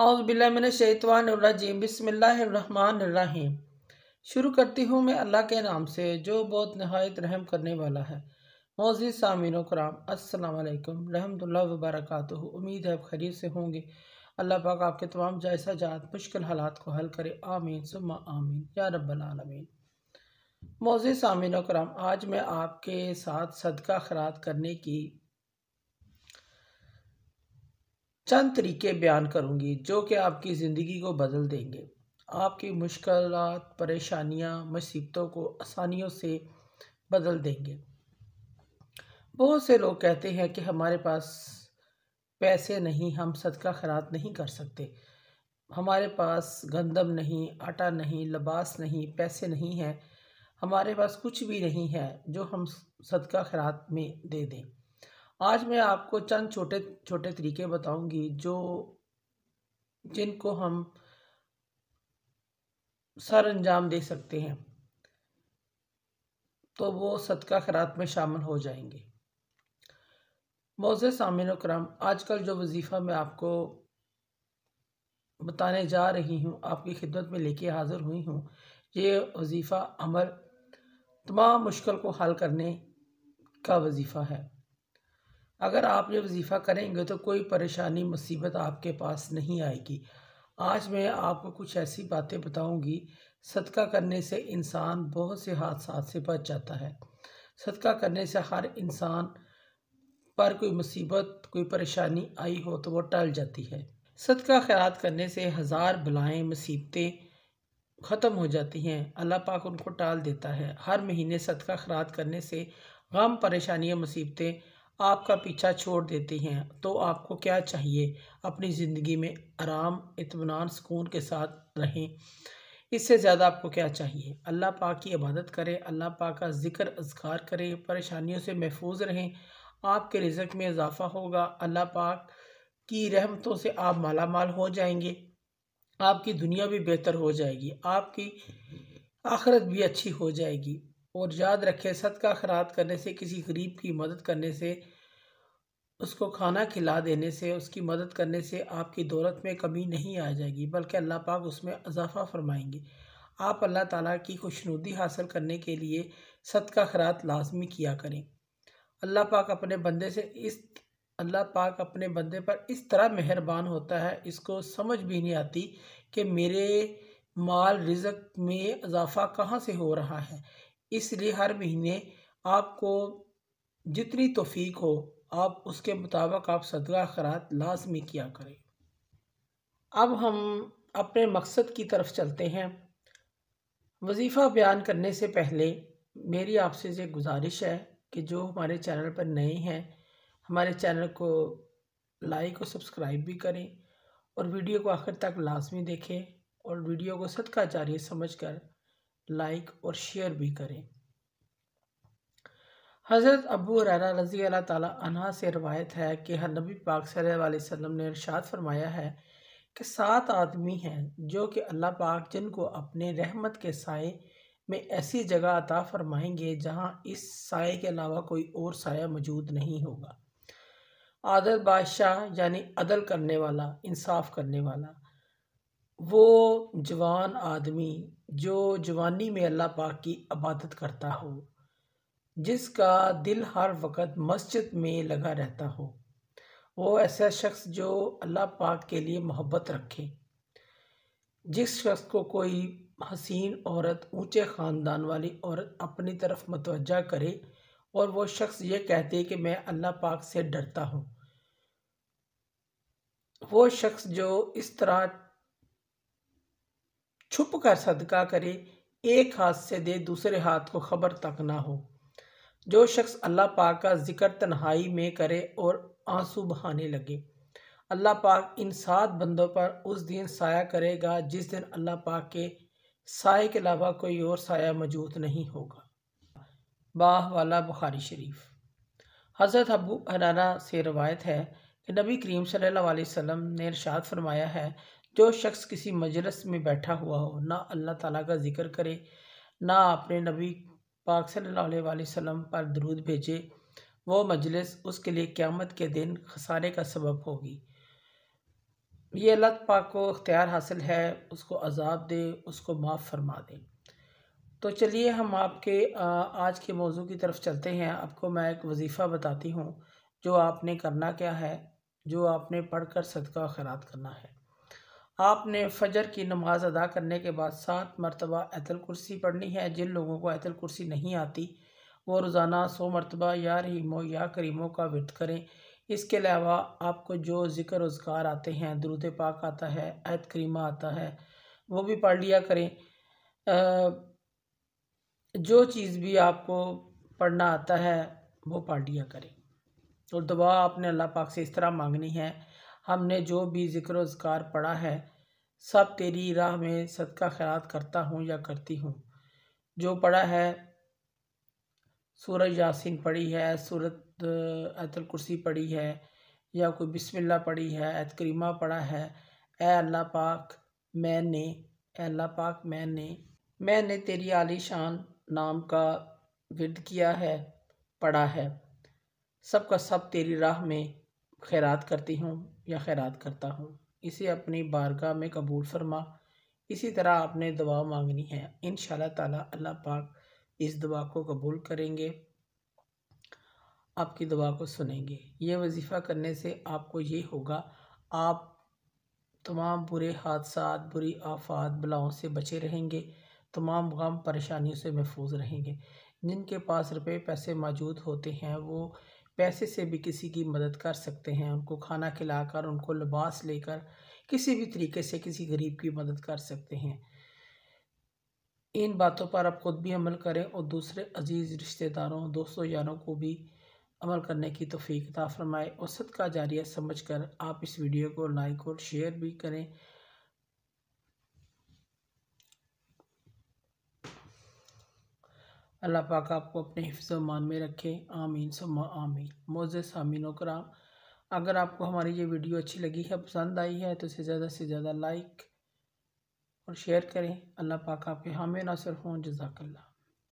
अउज़बिल्लिन शैतवानरजीम बसमीम शुरू करती हूँ मैं अल्लाह के नाम से जो बहुत नहायत रहम करने वाला है मोज़ सामिन कराम असलकम रहमतुल्ला वबरक उम्मीद है आप खरीद से होंगे अल्लाह पाक आपके तमाम जायसा जात मुश्किल हालात को हल करे आमीन सुमा आमीन या रबालमीन मोज़ सामिन कराम आज मैं आपके साथ सदका खरात करने की चंद तरीके बयान करूँगी जो कि आपकी ज़िंदगी को बदल देंगे आपकी मुश्किल परेशानियाँ मुसीबतों को आसानियों से बदल देंगे बहुत से लोग कहते हैं कि हमारे पास पैसे नहीं हम सदका खरात नहीं कर सकते हमारे पास गंदम नहीं आटा नहीं लिबास नहीं पैसे नहीं हैं हमारे पास कुछ भी नहीं है जो हम सदका खरात में दे दें आज मैं आपको चंद छोटे छोटे तरीके बताऊंगी जो जिनको हम सर अंजाम दे सकते हैं तो वो सदका खरात में शामिल हो जाएंगे मोज़ सामिन आज आजकल जो वजीफ़ा मैं आपको बताने जा रही हूँ आपकी खिदमत में लेके हाज़िर हुई हूँ ये वजीफ़ा अमर तमाम मुश्किल को हल करने का वजीफ़ा है अगर आप ये वजीफ़ा करेंगे तो कोई परेशानी मुसीबत आपके पास नहीं आएगी आज मैं आपको कुछ ऐसी बातें बताऊंगी सदका करने से इंसान बहुत से हादसा से बच जाता है सदका करने से हर इंसान पर कोई मुसीबत कोई परेशानी आई हो तो वो टल जाती है सदका खैरात करने से हज़ार भलाएँ मुसीबतें ख़त्म हो जाती हैं अल्लाह पाक उनको टाल देता है हर महीने सदका खरात करने से गम परेशानियाँ मुसीबतें आपका पीछा छोड़ देती हैं तो आपको क्या चाहिए अपनी ज़िंदगी में आराम इतमान सुकून के साथ रहें इससे ज़्यादा आपको क्या चाहिए अल्लाह पाक की इबादत करें अल्लाह पाक का जिक्र अजगार करें परेशानियों से महफूज रहें आपके रिजक में इजाफ़ा होगा अल्लाह पाक की रहमतों से आप माला माल हो जाएंगे आपकी दुनिया भी बेहतर हो जाएगी आपकी आखरत भी अच्छी हो जाएगी और याद रखें सदका खरात करने से किसी गरीब की मदद करने से उसको खाना खिला देने से उसकी मदद करने से आपकी दौलत में कमी नहीं आ जाएगी बल्कि अल्लाह पाक उसमें अजाफा फरमाएंगे आप अल्लाह ताला की खुशनुदी हासिल करने के लिए सदका खरात लाजमी किया करें अल्लाह पाक अपने बंदे से इस अल्लाह पाक अपने बंदे पर इस तरह मेहरबान होता है इसको समझ भी नहीं आती कि मेरे माल रिजक में इजाफ़ा कहाँ से हो रहा है इसलिए हर महीने आपको जितनी तोफ़ीक हो आप उसके मुताबिक आप सदका खरात लाजमी किया करें अब हम अपने मकसद की तरफ चलते हैं वजीफ़ा बयान करने से पहले मेरी आपसे ये गुजारिश है कि जो हमारे चैनल पर नए हैं हमारे चैनल को लाइक और सब्सक्राइब भी करें और वीडियो को आखिर तक लाजमी देखें और वीडियो को सदका जारी समझ कर लाइक और शेयर भी करें हज़रत अबू हरारा रजी अल्लाह तला से रवायत है कि हर नबी पाक सल्लम ने इरशाद फरमाया है कि सात आदमी हैं जो कि अल्लाह पाक जिनको अपने रहमत के साय में ऐसी जगह अता फरमाएंगे जहाँ इस साय के अलावा कोई और साया मौजूद नहीं होगा आदल बादशाह यानी अदल करने वाला इंसाफ करने वाला वो जवान आदमी जो जवानी में अल्लाह पाक की इबादत करता हो जिसका दिल हर वक्त मस्जिद में लगा रहता हो वो ऐसा शख्स जो अल्लाह पाक के लिए मोहब्बत रखे जिस शख्स को कोई हसीन औरत ऊंचे ख़ानदान वाली औरत अपनी तरफ मतवजा करे और वो शख्स ये कहते कि मैं अल्लाह पाक से डरता हूँ वो शख्स जो इस तरह छुप कर सदका करे एक हाथ से दे दूसरे हाथ को खबर तक ना हो जो शख्स अल्लाह पाक का जिक्र तन्हाई में करे और आंसू बहाने लगे अल्लाह पाक इन सात बंदों पर उस दिन साया करेगा जिस दिन अल्लाह पाक के साय के अलावा कोई और साया मौजूद नहीं होगा बाह वाला बुखारी शरीफ हज़रत अबू हरारा से रवायत है कि नबी करीम सल्लल्लाहु अलैहि वसल्लम ने इरशाद फरमाया है जो शख्स किसी मजलस में बैठा हुआ हो ना अल्लाह ताला का ज़िक्र करे ना अपने नबी पाक सल्लल्लाहु अलैहि वसल्लम पर दरूद भेजे वो मजलस उसके लिए क़्यामत के दिन खसारे का सबब होगी ये अल्लाह पाक को अख्तियार हासिल है उसको अजाब दे उसको माफ़ फरमा दे तो चलिए हम आपके आज के मौजू की तरफ चलते हैं आपको मैं एक वजीफ़ा बताती हूँ जो आपने करना क्या है जो आपने पढ़ कर सदका खैरात करना है आपने फजर की नमाज़ अदा करने के बाद सात मरतबा अतल कुर्सी पढ़नी है जिन लोगों को अतल कुर्सी नहीं आती वो रोज़ाना सौ मरतबा या रहीमो या करीमों का विरत करें इसके अलावा आपको जो ज़िक्र रोज़गार आते हैं दरुद पाक आता है ऐत करीमा आता है वो भी पढ़ लिया करें जो चीज़ भी आपको पढ़ना आता है वो पढ़ लिया करें और दुआ आपने अल्लाह पाक से इस तरह मांगनी है हमने जो भी जिक्र ज़कार पढ़ा है सब तेरी राह में सदका खैरात करता हूँ या करती हूँ जो पढ़ा है सूरज यासिन पढ़ी है सूरत अतल कुर्सी पढ़ी है या कोई बिस्मिल्लाह पढ़ी है एतक्रीमा करीमा पढ़ा है ए अल्लाह पाक मैंने अल्लाह पाक मैंने मैंने तेरी आलीशान नाम का विद किया है पढ़ा है सबका सब तेरी राह में खैरात करती हूँ या खैरात करता हूँ इसे अपनी बारगाह में कबूल फरमा इसी तरह आपने दुआ मांगनी है इन ताला अल्लाह पाक इस दुआ को कबूल करेंगे आपकी दुआ को सुनेंगे ये वजीफ़ा करने से आपको ये होगा आप तमाम बुरे हादसा बुरी आफात बलाओं से बचे रहेंगे तमाम गम परेशानियों से महफूज रहेंगे जिनके पास रुपये पैसे मौजूद होते हैं वो पैसे से भी किसी की मदद कर सकते हैं उनको खाना खिलाकर उनको लिबास लेकर किसी भी तरीके से किसी गरीब की मदद कर सकते हैं इन बातों पर आप ख़ुद भी अमल करें और दूसरे अजीज़ रिश्तेदारों दोस्तों यारों को भी अमल करने की तोफ़ीकता फ़रमाए और सदका जारिया समझ कर आप इस वीडियो को लाइक और शेयर भी करें अल्लाह पाक आपको अपने हिफ्ज़ मान में रखे आमीन सम्मा आमीन मोज़ सामिन कराम अगर आपको हमारी ये वीडियो अच्छी लगी है पसंद आई है तो इसे ज़्यादा से ज़्यादा लाइक और शेयर करें अल्लाह पाक आपके हामी नासिर हों जजाकल्ला